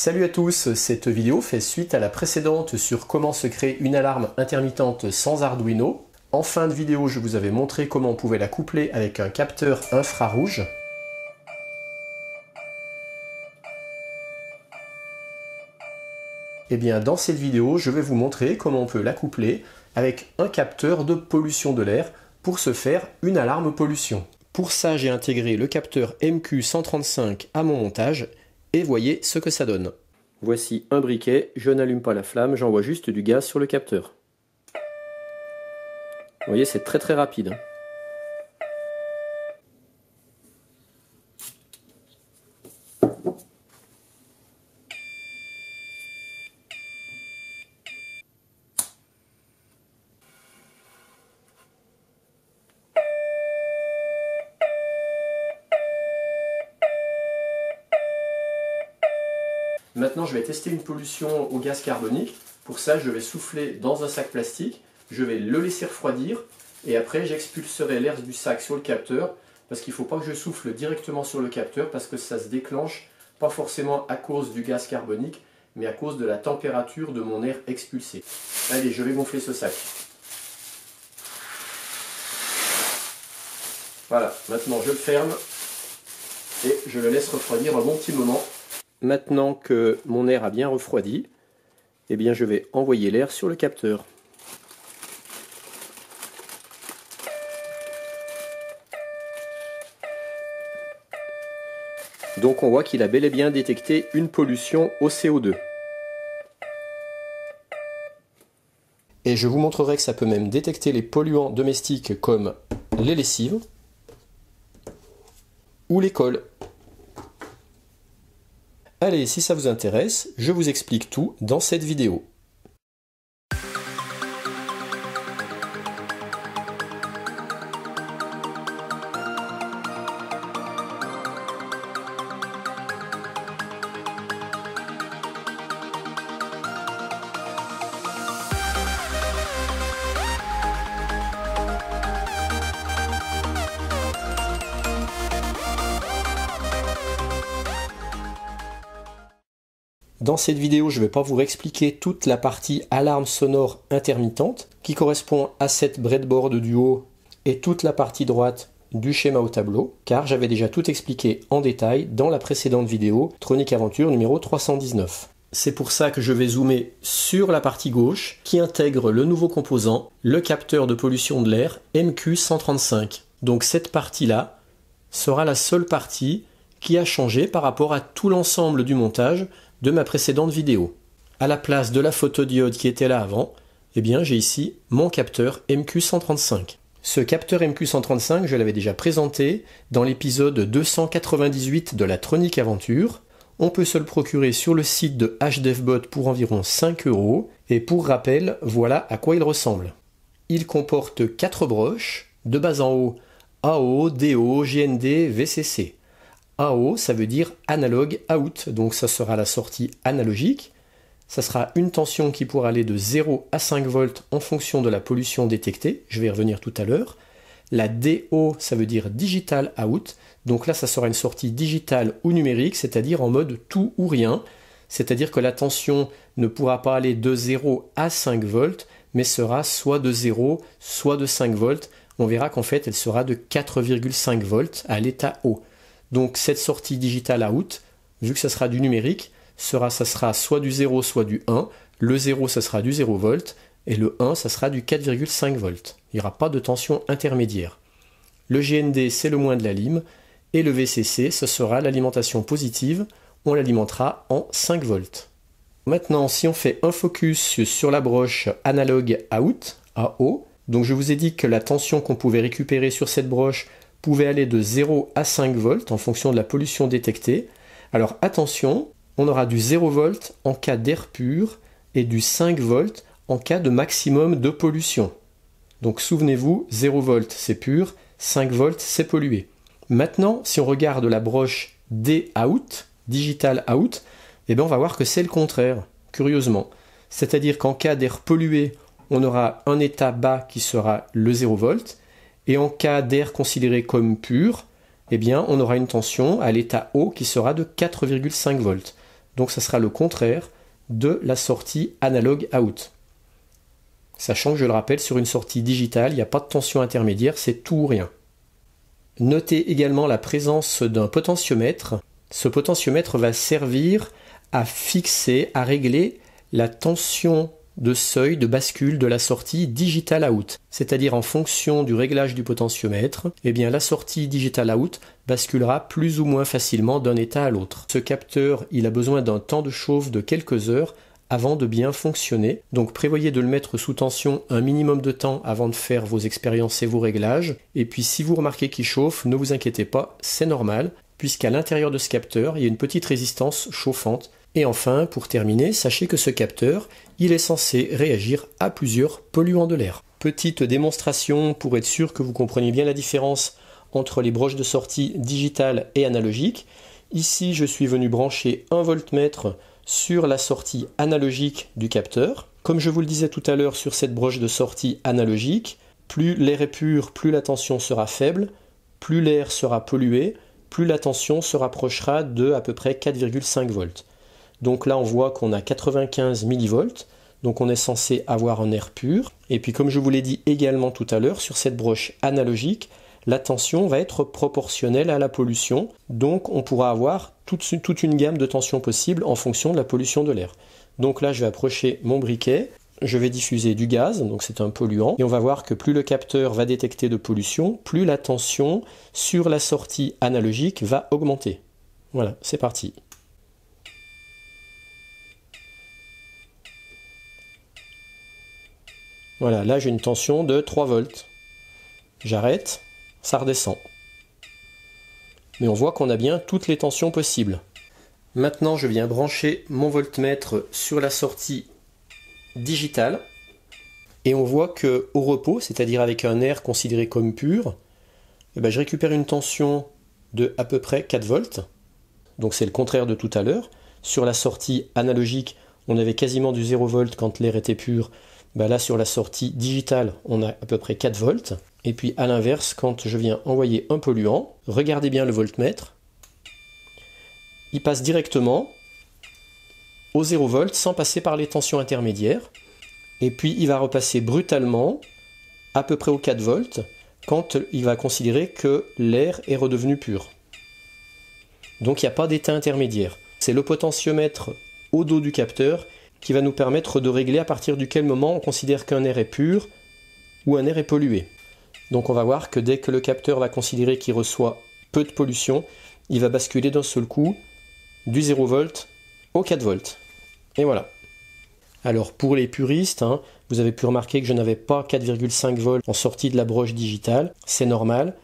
Salut à tous, cette vidéo fait suite à la précédente sur comment se créer une alarme intermittente sans Arduino. En fin de vidéo, je vous avais montré comment on pouvait la coupler avec un capteur infrarouge. Et eh bien dans cette vidéo, je vais vous montrer comment on peut la coupler avec un capteur de pollution de l'air pour se faire une alarme pollution. Pour ça, j'ai intégré le capteur MQ135 à mon montage et voyez ce que ça donne. Voici un briquet, je n'allume pas la flamme, j'envoie juste du gaz sur le capteur. Vous voyez, c'est très très rapide. Hein. Maintenant, je vais tester une pollution au gaz carbonique. Pour ça, je vais souffler dans un sac plastique, je vais le laisser refroidir et après, j'expulserai l'air du sac sur le capteur parce qu'il ne faut pas que je souffle directement sur le capteur parce que ça se déclenche pas forcément à cause du gaz carbonique mais à cause de la température de mon air expulsé. Allez, je vais gonfler ce sac. Voilà, maintenant je le ferme et je le laisse refroidir un bon petit moment Maintenant que mon air a bien refroidi, eh bien je vais envoyer l'air sur le capteur. Donc on voit qu'il a bel et bien détecté une pollution au CO2. Et je vous montrerai que ça peut même détecter les polluants domestiques comme les lessives ou les cols. Allez, si ça vous intéresse, je vous explique tout dans cette vidéo. Dans cette vidéo, je ne vais pas vous expliquer toute la partie alarme sonore intermittente qui correspond à cette breadboard du haut et toute la partie droite du schéma au tableau, car j'avais déjà tout expliqué en détail dans la précédente vidéo Tronic Aventure numéro 319. C'est pour ça que je vais zoomer sur la partie gauche qui intègre le nouveau composant, le capteur de pollution de l'air MQ135. Donc cette partie-là sera la seule partie qui a changé par rapport à tout l'ensemble du montage de ma précédente vidéo. À la place de la photodiode qui était là avant, eh bien j'ai ici mon capteur MQ135. Ce capteur MQ135, je l'avais déjà présenté dans l'épisode 298 de la Tronic Aventure. On peut se le procurer sur le site de HDevBot pour environ 5 euros. Et pour rappel, voilà à quoi il ressemble. Il comporte 4 broches, de bas en haut AO, DO, GND, VCC. AO, ça veut dire analogue out, donc ça sera la sortie analogique. Ça sera une tension qui pourra aller de 0 à 5 volts en fonction de la pollution détectée, je vais y revenir tout à l'heure. La DO, ça veut dire digital out, donc là ça sera une sortie digitale ou numérique, c'est-à-dire en mode tout ou rien, c'est-à-dire que la tension ne pourra pas aller de 0 à 5 volts, mais sera soit de 0, soit de 5 volts. On verra qu'en fait elle sera de 4,5 volts à l'état haut. Donc cette sortie digitale out, vu que ça sera du numérique, sera, ça sera soit du 0, soit du 1. Le 0, ça sera du 0 volt, et le 1, ça sera du 4,5 v Il n'y aura pas de tension intermédiaire. Le GND, c'est le moins de la lime, et le VCC, ce sera l'alimentation positive, on l'alimentera en 5 volts. Maintenant, si on fait un focus sur la broche analogue out, à haut, donc je vous ai dit que la tension qu'on pouvait récupérer sur cette broche, pouvait aller de 0 à 5 volts en fonction de la pollution détectée. Alors attention, on aura du 0 volts en cas d'air pur et du 5 volts en cas de maximum de pollution. Donc souvenez-vous, 0 volts c'est pur, 5 volts c'est pollué. Maintenant, si on regarde la broche D out, digital out, eh bien on va voir que c'est le contraire, curieusement. C'est-à-dire qu'en cas d'air pollué, on aura un état bas qui sera le 0 volts. Et en cas d'air considéré comme pur, eh bien, on aura une tension à l'état haut qui sera de 4,5 volts. Donc ça sera le contraire de la sortie analogue out. Sachant que je le rappelle, sur une sortie digitale, il n'y a pas de tension intermédiaire, c'est tout ou rien. Notez également la présence d'un potentiomètre. Ce potentiomètre va servir à fixer, à régler la tension de seuil de bascule de la sortie digital out, c'est-à-dire en fonction du réglage du potentiomètre, eh bien la sortie digital out basculera plus ou moins facilement d'un état à l'autre. Ce capteur, il a besoin d'un temps de chauffe de quelques heures avant de bien fonctionner. Donc prévoyez de le mettre sous tension un minimum de temps avant de faire vos expériences et vos réglages. Et puis si vous remarquez qu'il chauffe, ne vous inquiétez pas, c'est normal, puisqu'à l'intérieur de ce capteur, il y a une petite résistance chauffante et enfin, pour terminer, sachez que ce capteur, il est censé réagir à plusieurs polluants de l'air. Petite démonstration pour être sûr que vous compreniez bien la différence entre les broches de sortie digitales et analogiques. Ici, je suis venu brancher un voltmètre sur la sortie analogique du capteur. Comme je vous le disais tout à l'heure sur cette broche de sortie analogique, plus l'air est pur, plus la tension sera faible, plus l'air sera pollué, plus la tension se rapprochera de à peu près 4,5 volts. Donc là, on voit qu'on a 95 millivolts. Donc on est censé avoir un air pur. Et puis comme je vous l'ai dit également tout à l'heure, sur cette broche analogique, la tension va être proportionnelle à la pollution. Donc on pourra avoir toute, une gamme de tensions possibles en fonction de la pollution de l'air. Donc là, je vais approcher mon briquet. Je vais diffuser du gaz, donc c'est un polluant, et on va voir que plus le capteur va détecter de pollution, plus la tension sur la sortie analogique va augmenter. Voilà, c'est parti. Voilà, là j'ai une tension de 3 volts. J'arrête, ça redescend. Mais on voit qu'on a bien toutes les tensions possibles. Maintenant, je viens brancher mon voltmètre sur la sortie digitale. Et on voit qu'au repos, c'est-à-dire avec un air considéré comme pur, eh ben, je récupère une tension de à peu près 4 volts. Donc c'est le contraire de tout à l'heure. Sur la sortie analogique, on avait quasiment du 0 volt quand l'air était pur. Bah là sur la sortie digitale, on a à peu près 4 volts. Et puis à l'inverse, quand je viens envoyer un polluant, regardez bien le voltmètre, il passe directement au 0 volts sans passer par les tensions intermédiaires. Et puis il va repasser brutalement à peu près aux 4 volts quand il va considérer que l'air est redevenu pur. Donc il n'y a pas d'état intermédiaire. C'est le potentiomètre au dos du capteur qui va nous permettre de régler à partir duquel moment on considère qu'un air est pur ou un air est pollué. Donc on va voir que dès que le capteur va considérer qu'il reçoit peu de pollution, il va basculer d'un seul coup du 0 V au 4 V. Et voilà. Alors pour les puristes, hein, vous avez pu remarquer que je n'avais pas 4,5 V en sortie de la broche digitale, c'est normal,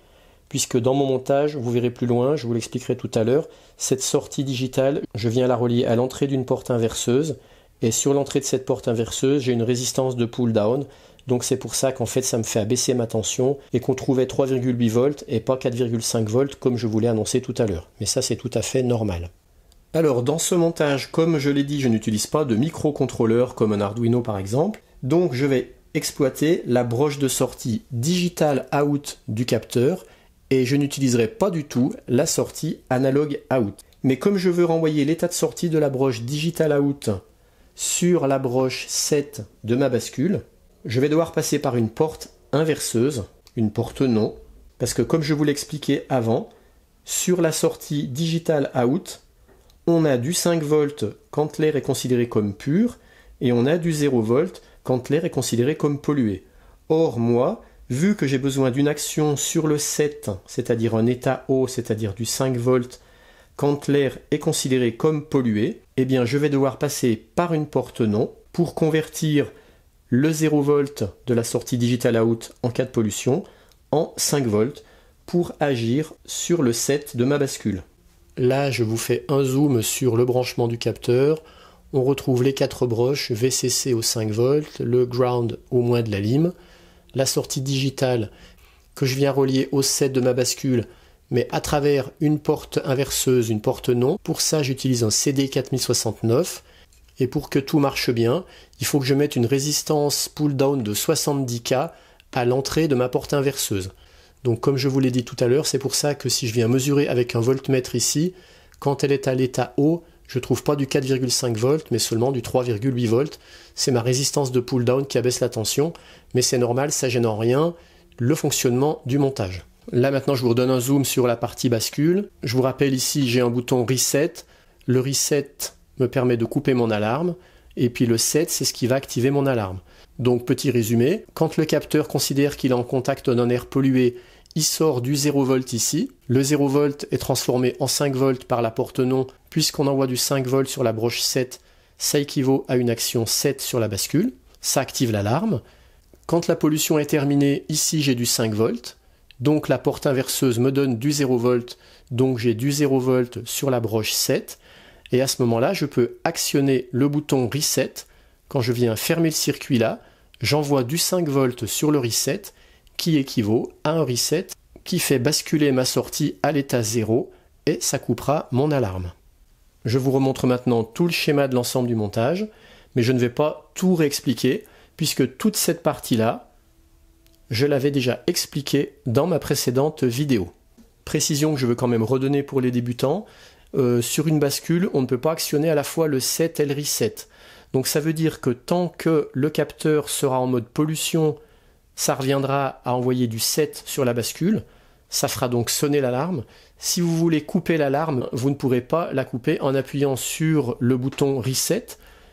puisque dans mon montage, vous verrez plus loin, je vous l'expliquerai tout à l'heure, cette sortie digitale, je viens la relier à l'entrée d'une porte inverseuse, et sur l'entrée de cette porte inverseuse, j'ai une résistance de pull down. Donc c'est pour ça qu'en fait ça me fait abaisser ma tension et qu'on trouvait 3,8 volts et pas 4,5 volts comme je vous l'ai annoncé tout à l'heure. Mais ça c'est tout à fait normal. Alors dans ce montage, comme je l'ai dit, je n'utilise pas de microcontrôleur comme un Arduino par exemple. Donc je vais exploiter la broche de sortie digital out du capteur et je n'utiliserai pas du tout la sortie analogue out. Mais comme je veux renvoyer l'état de sortie de la broche digital out sur la broche 7 de ma bascule, je vais devoir passer par une porte inverseuse, une porte non, parce que comme je vous l'expliquais avant, sur la sortie digital out, on a du 5 volts quand l'air est considéré comme pur, et on a du 0 v quand l'air est considéré comme pollué. Or, moi, vu que j'ai besoin d'une action sur le 7, c'est-à-dire un état haut, c'est-à-dire du 5 v quand l'air est considéré comme pollué, eh bien je vais devoir passer par une porte non pour convertir le 0 volt de la sortie digital out en cas de pollution en 5 volts pour agir sur le set de ma bascule. Là, je vous fais un zoom sur le branchement du capteur. On retrouve les quatre broches VCC au 5 volts, le ground au moins de la lime, la sortie digitale que je viens relier au set de ma bascule mais à travers une porte inverseuse, une porte non. Pour ça, j'utilise un CD4069. Et pour que tout marche bien, il faut que je mette une résistance pull-down de 70K à l'entrée de ma porte inverseuse. Donc comme je vous l'ai dit tout à l'heure, c'est pour ça que si je viens mesurer avec un voltmètre ici, quand elle est à l'état haut, je trouve pas du 4,5 v mais seulement du 3,8 v C'est ma résistance de pull-down qui abaisse la tension, mais c'est normal, ça gêne en rien le fonctionnement du montage. Là maintenant, je vous redonne un zoom sur la partie bascule. Je vous rappelle ici, j'ai un bouton Reset. Le Reset me permet de couper mon alarme. Et puis le 7 c'est ce qui va activer mon alarme. Donc petit résumé, quand le capteur considère qu'il est en contact d'un air pollué, il sort du 0 volt ici. Le 0 volt est transformé en 5 v par la porte non, puisqu'on envoie du 5 v sur la broche 7, ça équivaut à une action 7 sur la bascule. Ça active l'alarme. Quand la pollution est terminée, ici j'ai du 5 v donc la porte inverseuse me donne du 0 v donc j'ai du 0 v sur la broche 7. Et à ce moment-là, je peux actionner le bouton reset. Quand je viens fermer le circuit là, j'envoie du 5 v sur le reset qui équivaut à un reset qui fait basculer ma sortie à l'état 0 et ça coupera mon alarme. Je vous remontre maintenant tout le schéma de l'ensemble du montage, mais je ne vais pas tout réexpliquer puisque toute cette partie-là, je l'avais déjà expliqué dans ma précédente vidéo. Précision que je veux quand même redonner pour les débutants, euh, sur une bascule, on ne peut pas actionner à la fois le set et le reset. Donc ça veut dire que tant que le capteur sera en mode pollution, ça reviendra à envoyer du set sur la bascule, ça fera donc sonner l'alarme. Si vous voulez couper l'alarme, vous ne pourrez pas la couper en appuyant sur le bouton reset,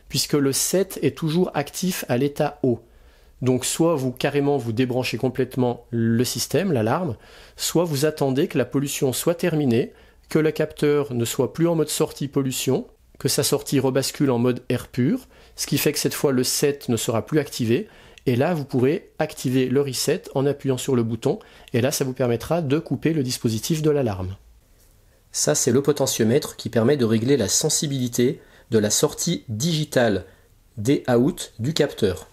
puisque le set est toujours actif à l'état haut. Donc soit vous carrément vous débranchez complètement le système, l'alarme, soit vous attendez que la pollution soit terminée, que le capteur ne soit plus en mode sortie pollution, que sa sortie rebascule en mode air pur, ce qui fait que cette fois le set ne sera plus activé, et là vous pourrez activer le reset en appuyant sur le bouton, et là ça vous permettra de couper le dispositif de l'alarme. Ça c'est le potentiomètre qui permet de régler la sensibilité de la sortie digitale des out du capteur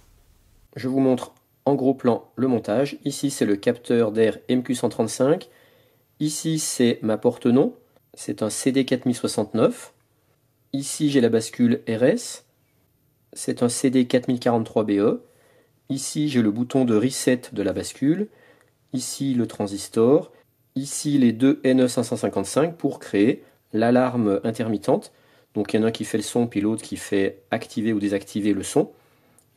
je vous montre en gros plan le montage. Ici, c'est le capteur d'air MQ135. Ici, c'est ma porte-nom. C'est un CD4069. Ici, j'ai la bascule RS. C'est un CD4043BE. E. Ici, j'ai le bouton de reset de la bascule. Ici, le transistor. Ici, les deux NE555 pour créer l'alarme intermittente. Donc, il y en a un qui fait le son, puis l'autre qui fait activer ou désactiver le son.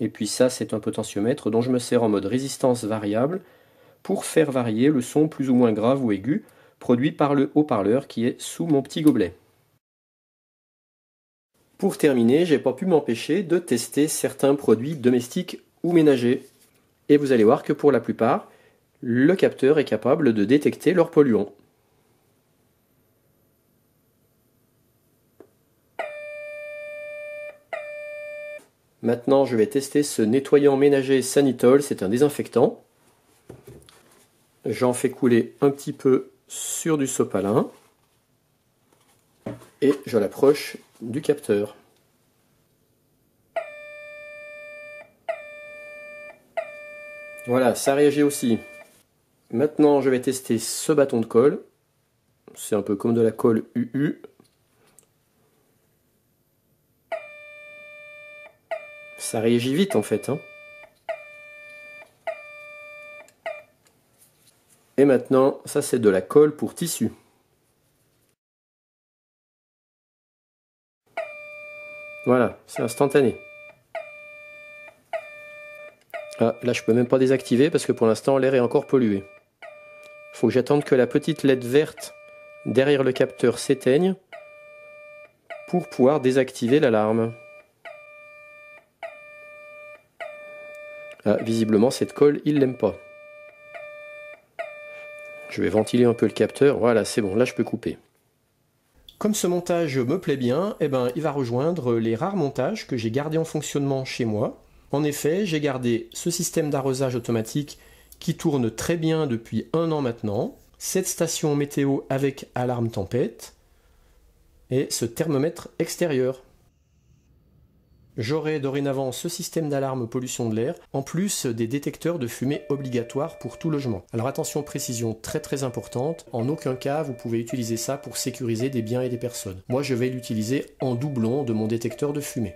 Et puis ça, c'est un potentiomètre dont je me sers en mode résistance variable pour faire varier le son plus ou moins grave ou aigu produit par le haut-parleur qui est sous mon petit gobelet. Pour terminer, j'ai pas pu m'empêcher de tester certains produits domestiques ou ménagers. Et vous allez voir que pour la plupart, le capteur est capable de détecter leurs polluants. Maintenant, je vais tester ce nettoyant ménager Sanitol. C'est un désinfectant. J'en fais couler un petit peu sur du sopalin. Et je l'approche du capteur. Voilà, ça réagit aussi. Maintenant, je vais tester ce bâton de colle. C'est un peu comme de la colle UU. ça réagit vite en fait. Hein. Et maintenant, ça c'est de la colle pour tissu. Voilà, c'est instantané. Ah, là je peux même pas désactiver parce que pour l'instant l'air est encore pollué. Faut que j'attende que la petite LED verte derrière le capteur s'éteigne pour pouvoir désactiver l'alarme. Ah, visiblement, cette colle, il l'aime pas. Je vais ventiler un peu le capteur. Voilà, c'est bon, là je peux couper. Comme ce montage me plaît bien, eh ben, il va rejoindre les rares montages que j'ai gardés en fonctionnement chez moi. En effet, j'ai gardé ce système d'arrosage automatique qui tourne très bien depuis un an maintenant, cette station météo avec alarme tempête et ce thermomètre extérieur. J'aurai dorénavant ce système d'alarme pollution de l'air, en plus des détecteurs de fumée obligatoires pour tout logement. Alors attention, précision très très importante, en aucun cas vous pouvez utiliser ça pour sécuriser des biens et des personnes. Moi je vais l'utiliser en doublon de mon détecteur de fumée.